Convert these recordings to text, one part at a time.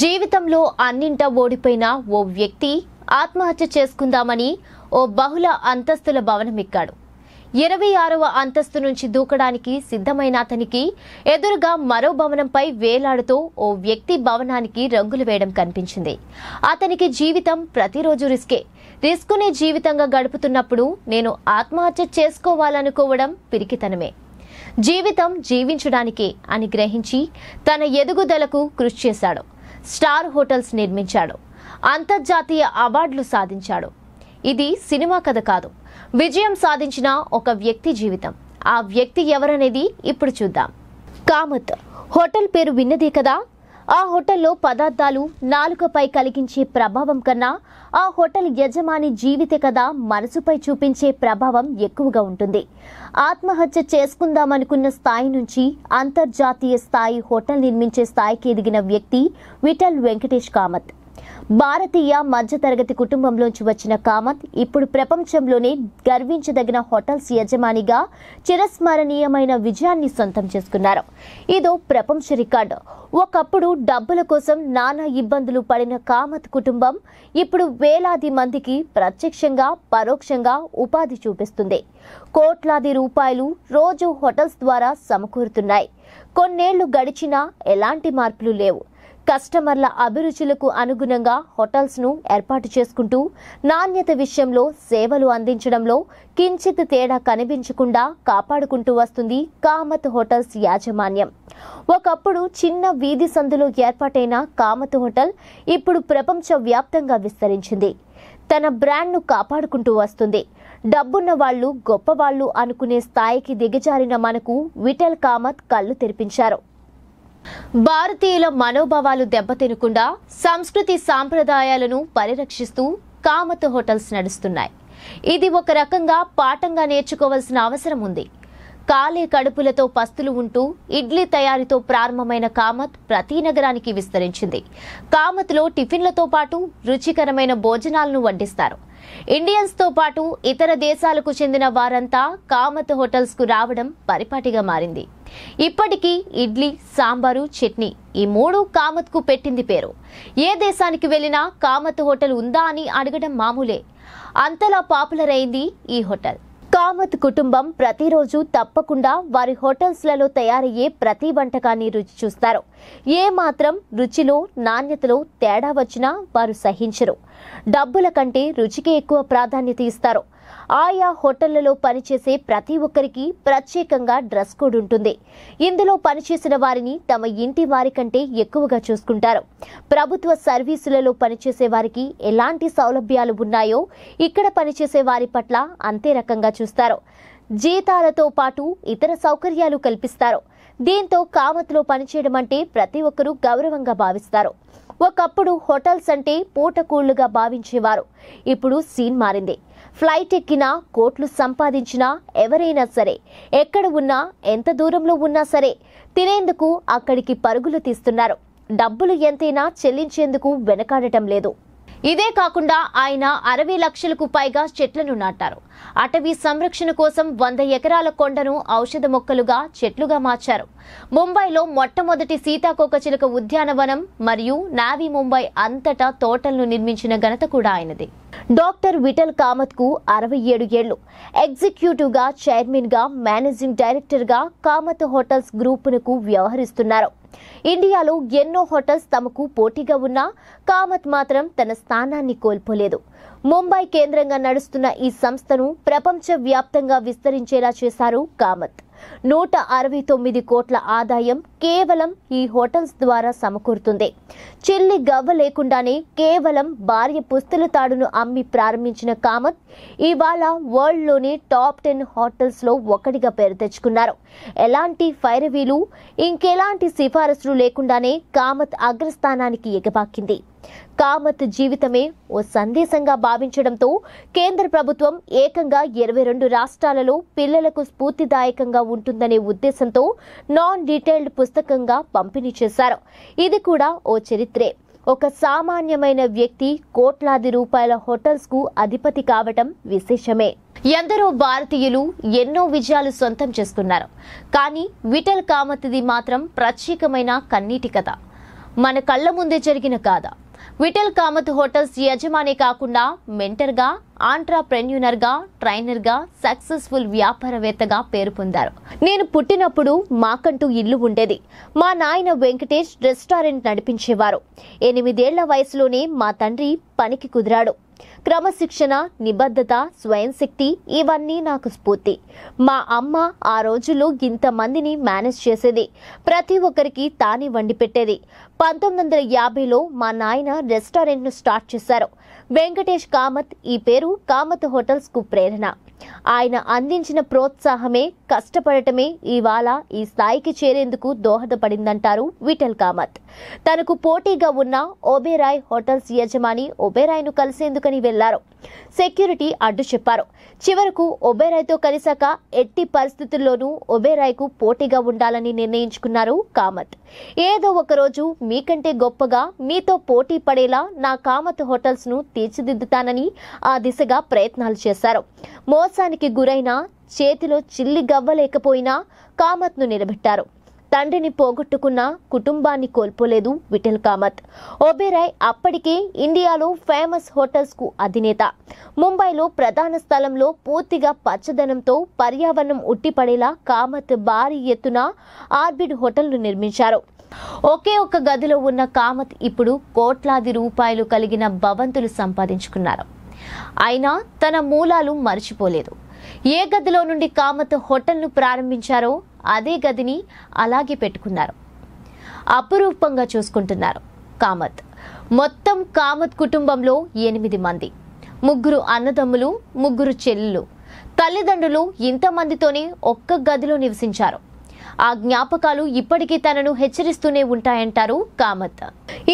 జీవితంలో అన్నింట ఓడిపోయిన ఓ వ్యక్తి ఆత్మహత్య చేసుకుందామని ఓ బహుళ అంతస్తుల భవనం ఎక్కాడు ఇరవై ఆరవ అంతస్తు నుంచి దూకడానికి సిద్ధమైన అతనికి ఎదురుగా మరో భవనంపై వేలాడుతూ ఓ వ్యక్తి భవనానికి రంగులు వేయడం కనిపించింది అతనికి జీవితం ప్రతిరోజు రిస్కే రిస్క్ని జీవితంగా గడుపుతున్నప్పుడు నేను ఆత్మహత్య చేసుకోవాలనుకోవడం పిరికితనమే జీవితం జీవించడానికే అని గ్రహించి తన ఎదుగుదలకు కృషి చేశాడు స్టార్ హోటల్స్ నిర్మించాడు అంతర్జాతీయ అవార్డులు సాధించాడు ఇది సినిమా కథ కాదు విజయం సాధించిన ఒక వ్యక్తి జీవితం ఆ వ్యక్తి ఎవరనేది ఇప్పుడు చూద్దాం కామత్ హోటల్ పేరు విన్నదే కదా ఆ హోటల్లో పదార్థాలు నాలుకపై కలిగించే ప్రభావం కన్నా ఆ హోటల్ యజమాని జీవిత కథ మనసుపై చూపించే ప్రభావం ఎక్కువగా ఉంటుంది ఆత్మహత్య చేసుకుందామనుకున్న స్థాయి నుంచి అంతర్జాతీయ స్థాయి హోటల్ నిర్మించే స్థాయికి ఎదిగిన వ్యక్తి విఠల్ వెంకటేష్ కామత్ భారతీయ మధ్యతరగతి కుటుంబంలోంచి వచ్చిన కామత్ ఇప్పుడు ప్రపంచంలోనే గర్వించదగిన హోటల్స్ యజమానిగా చిరస్మరణీయమైన విజయాన్ని సొంతం చేసుకున్నారు ఇదో ప్రపంచ రికార్డు ఒకప్పుడు డబ్బుల కోసం నానా ఇబ్బందులు పడిన కామత్ కుటుంబం ఇప్పుడు వేలాది మందికి ప్రత్యక్షంగా పరోక్షంగా ఉపాధి చూపిస్తుంది కోట్లాది రూపాయలు రోజు హోటల్స్ ద్వారా సమకూరుతున్నాయి కొన్నేళ్లు గడిచినా ఎలాంటి మార్పులు లేవు కస్టమర్ల అభిరుచులకు అనుగుణంగా హోటల్స్ను ఏర్పాటు చేసుకుంటూ నాణ్యత విషయంలో సేవలు అందించడంలో కించిత్ తేడా కనిపించకుండా కాపాడుకుంటూ వస్తుంది కామత్ హోటల్స్ యాజమాన్యం ఒకప్పుడు చిన్న వీధి సందులో ఏర్పాటైన కామత్ హోటల్ ఇప్పుడు ప్రపంచ వ్యాప్తంగా విస్తరించింది తన బ్రాండ్ను కాపాడుకుంటూ వస్తుంది డబ్బున్న వాళ్ళు గొప్పవాళ్లు అనుకునే స్థాయికి దిగజారిన మనకు విఠల్ కామత్ కళ్ళు తెరిపించారు భారతీయుల మనోభావాలు దెబ్బతినకుండా సంస్కృతి సాంప్రదాయాలను పరిరక్షిస్తూ కామత్ హోటల్స్ నడుస్తున్నాయి ఇది ఒక రకంగా పాఠంగా నేర్చుకోవాల్సిన అవసరం ఉంది కాలే కడుపులతో పస్తులు ఉంటూ ఇడ్లీ తయారీతో ప్రారంభమైన కామత్ ప్రతి నగరానికి విస్తరించింది కామత్లో టిఫిన్లతో పాటు రుచికరమైన భోజనాలను వడ్డిస్తారు ఇండియన్స్తో పాటు ఇతర దేశాలకు చెందిన వారంతా కామత్ హోటల్స్కు రావడం పరిపాటిగా మారింది ఇప్పటికీ ఇడ్లీ సాంబారు చట్నీ ఈ మూడు కామత్కు పెట్టింది పేరు ఏ దేశానికి వెళ్ళినా కామత్ హోటల్ ఉందా అని అడగడం మామూలే అంతలా పాపులర్ అయింది ఈ హోటల్ కామత్ కుటుంబం ప్రతిరోజు తప్పకుండా వారి హోటల్స్లలో తయారయ్యే ప్రతి వంటకాన్ని రుచి చూస్తారు ఏ మాత్రం రుచిలో నాణ్యతలో తేడా వచ్చినా వారు సహించరు డబ్బుల కంటే రుచికి ఎక్కువ ప్రాధాన్యత ఇస్తారు ఆయా హోటళ్లలో పనిచేసే ప్రతి ఒక్కరికి ప్రత్యేకంగా డ్రెస్ కోడ్ ఉంటుంది ఇందులో పనిచేసిన వారిని తమ ఇంటి వారి కంటే ఎక్కువగా చూసుకుంటారు ప్రభుత్వ సర్వీసులలో పనిచేసే వారికి ఎలాంటి సౌలభ్యాలు ఉన్నాయో ఇక్కడ పనిచేసే వారి పట్ల అంతే రకంగా చూస్తారు జీతాలతో పాటు ఇతర సౌకర్యాలు కల్పిస్తారు దీంతో కామత్లో పనిచేయడం అంటే ప్రతి ఒక్కరూ గౌరవంగా భావిస్తారు ఒకప్పుడు హోటల్స్ అంటే పూటకూళ్లుగా భావించేవారు ఇప్పుడు సీన్ మారింది ఫ్లైట్ ఎక్కినా కోట్లు సంపాదించినా ఎవరైనా సరే ఎక్కడ ఉన్నా ఎంత దూరంలో ఉన్నా సరే తినేందుకు అక్కడికి పరుగులు తీస్తున్నారు డబ్బులు ఎంతైనా చెల్లించేందుకు వెనకాడటం లేదు ఇదే కాకుండా ఆయన అరవై లక్షలకు పైగా చెట్లను నాటారు అటవీ సంరక్షణ కోసం వంద ఎకరాల కొండను ఔషధ మొక్కలుగా చెట్లుగా మార్చారు ముంబైలో మొట్టమొదటి సీతాకోకచిలక ఉద్యానవనం మరియు నావీ ముంబై అంతటా తోటలను నిర్మించిన ఘనత కూడా ఆయనది డాక్టర్ విఠల్ కామత్ కు అరవై ఏడు ఏళ్లు ఎగ్జిక్యూటివ్ గా చైర్మన్ గా మేనేజింగ్ డైరెక్టర్ గా కామత్ హోటల్స్ గ్రూపునకు వ్యవహరిస్తున్నారు ఇండియాలో ఎన్నో హోటల్స్ తమకు పోటీగా ఉన్నా కామత్ మాత్రం తన స్థానాన్ని కోల్పోలేదు ముంబై కేంద్రంగా నడుస్తున్న ఈ సంస్థను ప్రపంచ వ్యాప్తంగా విస్తరించేలా చేశారు కామత్ నూట అరవై తొమ్మిది కోట్ల ఆదాయం కేవలం ఈ హోటల్స్ ద్వారా సమకూరుతుంది చెల్లి గవ్వ లేకుండానే కేవలం భార్య పుస్తల తాడును అమ్మి ప్రారంభించిన కామత్ ఇవాళ వరల్డ్లోని టాప్ టెన్ హోటల్స్లో ఒకటిగా పేరు తెచ్చుకున్నారు ఎలాంటి ఫైరవీలు ఇంకెలాంటి సిఫారసులు లేకుండానే కామత్ అగ్రస్థానానికి ఎగబాకింది కామత్ జీవితమే ఓ సందేశంగా భావించడంతో కేంద్ర ప్రభుత్వం ఏకంగా ఇరవై రెండు రాష్ట్రాలలో పిల్లలకు స్ఫూర్తిదాయకంగా ఉంటుందనే ఉద్దేశంతో నాన్ డీటెయిల్డ్ పుస్తకంగా పంపిణీ చేశారు ఇది కూడా ఓ చరిత్రే ఒక సామాన్యమైన వ్యక్తి కోట్లాది రూపాయల హోటల్స్ కు అధిపతి కావటం విశేషమే ఎందరో భారతీయులు ఎన్నో విజయాలు సొంతం చేసుకున్నారు కానీ విఠల్ కామతిది మాత్రం ప్రత్యేకమైన కన్నీటి కథ మన కళ్ళ ముందే జరిగిన కాదా విఠల్ కామత్ హోటల్స్ యజమాని కాకుండా మెంటర్గా ఆంట్రాప్రెన్యూనర్గా ట్రైనర్గా సక్సెస్ఫుల్ వ్యాపారవేత్తగా పేరు పొందారు నేను పుట్టినప్పుడు మాకంటూ ఇల్లు ఉండేది మా నాయన వెంకటేష్ రెస్టారెంట్ నడిపించేవారు ఎనిమిదేళ్ల వయసులోనే మా తండ్రి పనికి కుదిరాడు క్రమశిక్షణ నిబద్ధత స్వయం శక్తి ఇవన్నీ నాకు స్ఫూర్తి మా అమ్మ ఆ రోజుల్లో ఇంతమందిని మేనేజ్ చేసేది ప్రతి ఒక్కరికి తానే వండి పెట్టేది పంతొమ్మిది వందల యాభైలో మా నాయన రెస్టారెంట్ను స్టార్ట్ చేశారు వెంకటేష్ కామత్ ఈ పేరు కామత్ హోటల్స్కు ప్రేరణ ఆయన అందించిన ప్రోత్సాహమే కష్టపడటమే ఇవాళ ఈ స్థాయికి చేరేందుకు దోహదపడిందంటారు విఠల్ కామత్ తనకు పోటీగా ఉన్న ఓబేరాయ్ హోటల్స్ యజమాని ను కలిసేందుకని వెళ్లారు సెక్యూరిటీ అడ్డు చెప్పారు చివరకు ఒబేరాయ్తో కలిశాక ఎట్టి పరిస్థితుల్లోనూ ఒబేరాయ్కు పోటీగా ఉండాలని నిర్ణయించుకున్నారు కామత్ ఏదో ఒకరోజు మీకంటే గొప్పగా మీతో పోటీ పడేలా నా కామత్ హోటల్స్ను తీర్చిదిద్దుతానని ఆ దిశగా ప్రయత్నాలు చేశారు మో మోసానికి గురైనా చేతిలో చిల్లి గవ్వలేకపోయినా కామత్ను నిలబెట్టారు తండ్రిని పోగొట్టుకున్న కుటుంబాన్ని కోల్పోలేదు విఠల్ కామత్ ఒబెరాయ్ అప్పటికే ఇండియాలో ఫేమస్ హోటల్స్కు అధినేత ముంబైలో ప్రధాన స్థలంలో పూర్తిగా పచ్చదనంతో పర్యావరణం ఉట్టిపడేలా కామత్ భారీ ఎత్తున ఆర్బిడ్ హోటల్ను నిర్మించారు ఒకే ఒక్క గదిలో ఉన్న కామత్ ఇప్పుడు కోట్లాది రూపాయలు కలిగిన భవంతులు సంపాదించుకున్నారు అయినా తన మూలాలు మర్చిపోలేదు ఏ గదిలో నుండి కామత్ హోటల్ను ప్రారంభించారో అదే గదిని అలాగే పెట్టుకున్నారు అపురూపంగా చూసుకుంటున్నారు కామత్ మొత్తం కామత్ కుటుంబంలో ఎనిమిది మంది ముగ్గురు అన్నదమ్ములు ముగ్గురు చెల్లెలు తల్లిదండ్రులు ఇంతమందితోనే ఒక్క గదిలో నివసించారు ఆ జ్ఞాపకాలు ఇప్పటికీ తనను హెచ్చరిస్తూనే ఉంటాయంటారు కామత్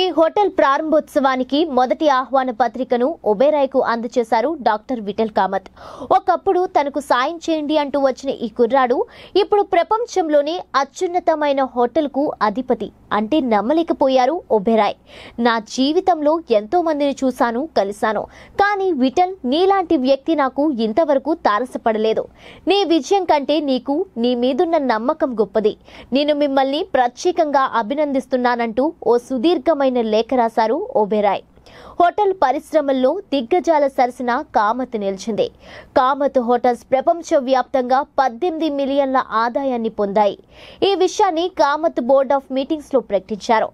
ఈ హోటల్ ప్రారంభోత్సవానికి మొదటి ఆహ్వాన పత్రికను ఒబేరాయ్కు అందజేశారు డాక్టర్ విఠల్ కామత్ ఒకప్పుడు తనకు సాయం చేయండి అంటూ వచ్చిన ఈ కుర్రాడు ఇప్పుడు ప్రపంచంలోనే అత్యున్నతమైన హోటల్కు అధిపతి అంటే నమ్మలేకపోయారు ఒబెరాయ్ నా జీవితంలో ఎంతో మందిని చూశాను కలిశాను కానీ విఠల్ నీలాంటి వ్యక్తి నాకు ఇంతవరకు తారసపడలేదు నీ విజయం కంటే నీకు నీ మీదున్న నమ్మకం గొప్ప గొప్పది నేను మిమ్మల్ని ప్రత్యేకంగా అభినందిస్తున్నానంటూ ఓ సుదీర్ఘమైన లేఖ రాశారు ఓబెరాయ్ హోటల్ పరిశ్రమల్లో దిగ్గజాల సరసన కామత్ నిలిచింది కామత్ హోటల్స్ ప్రపంచ వ్యాప్తంగా పద్దెనిమిది మిలియన్ల ఆదాయాన్ని పొందాయి ఈ విషయాన్ని కామత్ బోర్డ్ ఆఫ్ మీటింగ్స్ లో ప్రకటించారు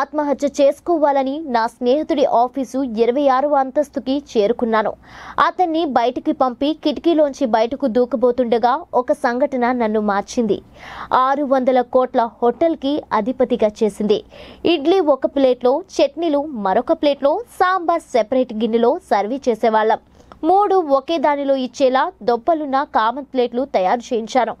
ఆత్మహత్య చేసుకోవాలని నా స్నేహితుడి ఆఫీసు ఇరవై ఆరు అంతస్తుకి చేరుకున్నాను అతన్ని బయటికి పంపి కిటికీలోంచి బయటకు దూకబోతుండగా ఒక సంఘటన నన్ను మార్చింది ఆరు వందల కోట్ల హోటల్కి అధిపతిగా చేసింది ఇడ్లీ ఒక ప్లేట్లో చట్నీలు మరొక ప్లేట్లో సాంబార్ సెపరేట్ గిన్నెలో సర్వ్ చేసేవాళ్ళం మూడు ఒకే దానిలో ఇచ్చేలా దొప్పలున్న కామన్ ప్లేట్లు తయారు చేయించాను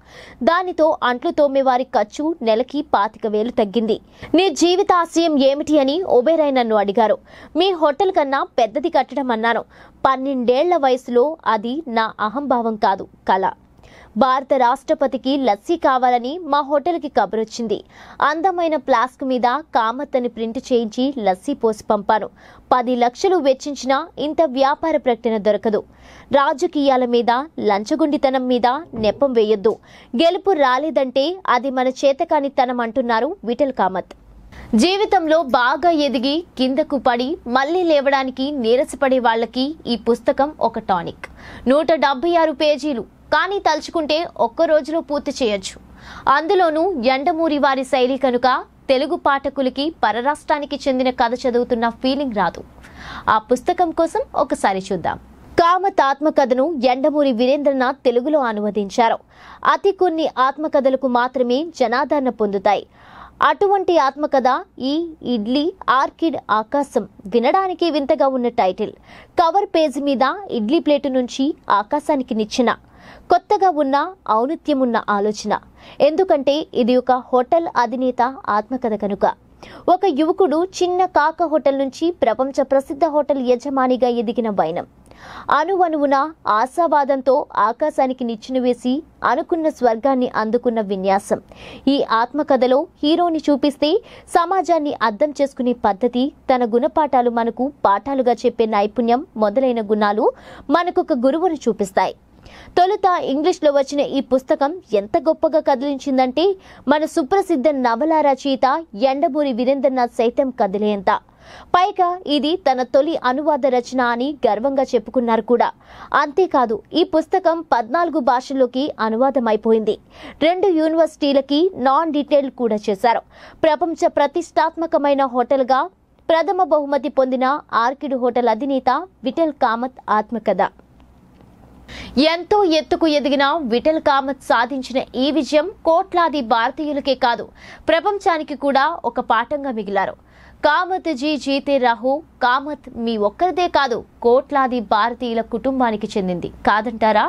దానితో అంట్లు తోమే వారి ఖర్చు నెలకి పాతిక వేలు తగ్గింది నీ జీవితాశయం ఏమిటి అని ఒబేరాయ్ నన్ను అడిగారు మీ హోటల్ కన్నా పెద్దది కట్టడం అన్నాను పన్నెండేళ్ల వయసులో అది నా అహంభావం కాదు కళ భారత రాష్ట్రపతికి లస్సీ కావాలని మా హోటల్కి కబురొచ్చింది అందమైన ప్లాస్క్ మీద కామత్తని ప్రింట్ చేయించి లస్సీ పోసి పంపాను పది లక్షలు వెచ్చించినా ఇంత వ్యాపార ప్రకటన దొరకదు రాజకీయాల మీద లంచగుండితనం మీద నెపం వేయొద్దు గెలుపు రాలేదంటే అది మన చేతకాని తనం అంటున్నారు విఠల్ కామత్ జీవితంలో బాగా ఎదిగి కిందకు పడి మళ్లీ లేవడానికి నీరసపడే వాళ్లకి ఈ పుస్తకం ఒక టానిక్ నూట డెబ్బై ఆరు పేజీలు కానీ తలుచుకుంటే ఒక్క రోజులో పూర్తి చేయొచ్చు అందులోనూ ఎండమూరి వారి శైలి కనుక తెలుగు పాఠకులకి పరరాష్ట్రానికి చెందిన కథ చదువుతున్న ఫీలింగ్ రాదు ఆ పుస్తకం కోసం ఒకసారి చూద్దాం కామత్ ఆత్మకథను ఎండమూరి వీరేంద్రనాథ్ తెలుగులో అనువదించారు అతి కొన్ని ఆత్మకథలకు మాత్రమే జనాదరణ పొందుతాయి అటువంటి ఆత్మకథ ఈ ఇడ్లీ ఆర్కిడ్ ఆకాశం వినడానికి వింతగా ఉన్న టైటిల్ కవర్ పేజీ మీద ఇడ్లీ ప్లేటు నుంచి ఆకాశానికి నిచ్చిన కొత్తగా ఉన్న ఔనిత్యమున్న ఆలోచన ఎందుకంటే ఇది ఒక హోటల్ అధినేత ఆత్మకథ కనుక ఒక యువకుడు చిన్న కాక హోటల్ నుంచి ప్రపంచ ప్రసిద్ధ హోటల్ యజమానిగా ఎదిగిన వైనం అణువణువున ఆశావాదంతో ఆకాశానికి నిచ్చును వేసి అనుకున్న స్వర్గాన్ని అందుకున్న విన్యాసం ఈ ఆత్మకథలో హీరోని చూపిస్తే సమాజాన్ని అర్థం చేసుకునే పద్ధతి తన గుణపాఠాలు మనకు పాఠాలుగా చెప్పే నైపుణ్యం మొదలైన గుణాలు మనకొక గురువును చూపిస్తాయి తొలుత ఇంగ్లీష్లో వచ్చిన ఈ పుస్తకం ఎంత గొప్పగా కదిలించిందంటే మన సుప్రసిద్ధ నవల రచయిత ఎండమూరి వీరేంద్రనాథ్ సైతం కదిలేంత పైగా ఇది తన తొలి అనువాద రచన అని గర్వంగా చెప్పుకున్నారు కూడా అంతేకాదు ఈ పుస్తకం పద్నాలుగు భాషల్లోకి అనువాదమైపోయింది రెండు యూనివర్సిటీలకి నాన్ డీటెయిల్ కూడా చేశారు ప్రపంచ ప్రతిష్టాత్మకమైన హోటల్గా ప్రథమ బహుమతి పొందిన ఆర్కిడ్ హోటల్ అధినేత విఠల్ కామత్ ఆత్మకథ ఎంతో ఎత్తుకు ఎదిగిన విఠల్ కామత్ సాధించిన ఈ విజయం కోట్లాది భారతీయులకే కాదు ప్రపంచానికి కూడా ఒక పాఠంగా మిగిలారు కామత్ జీ జీతే రాహు కామత్ మీ ఒక్కరిదే కాదు కోట్లాది భారతీయుల కుటుంబానికి చెందింది కాదంటారా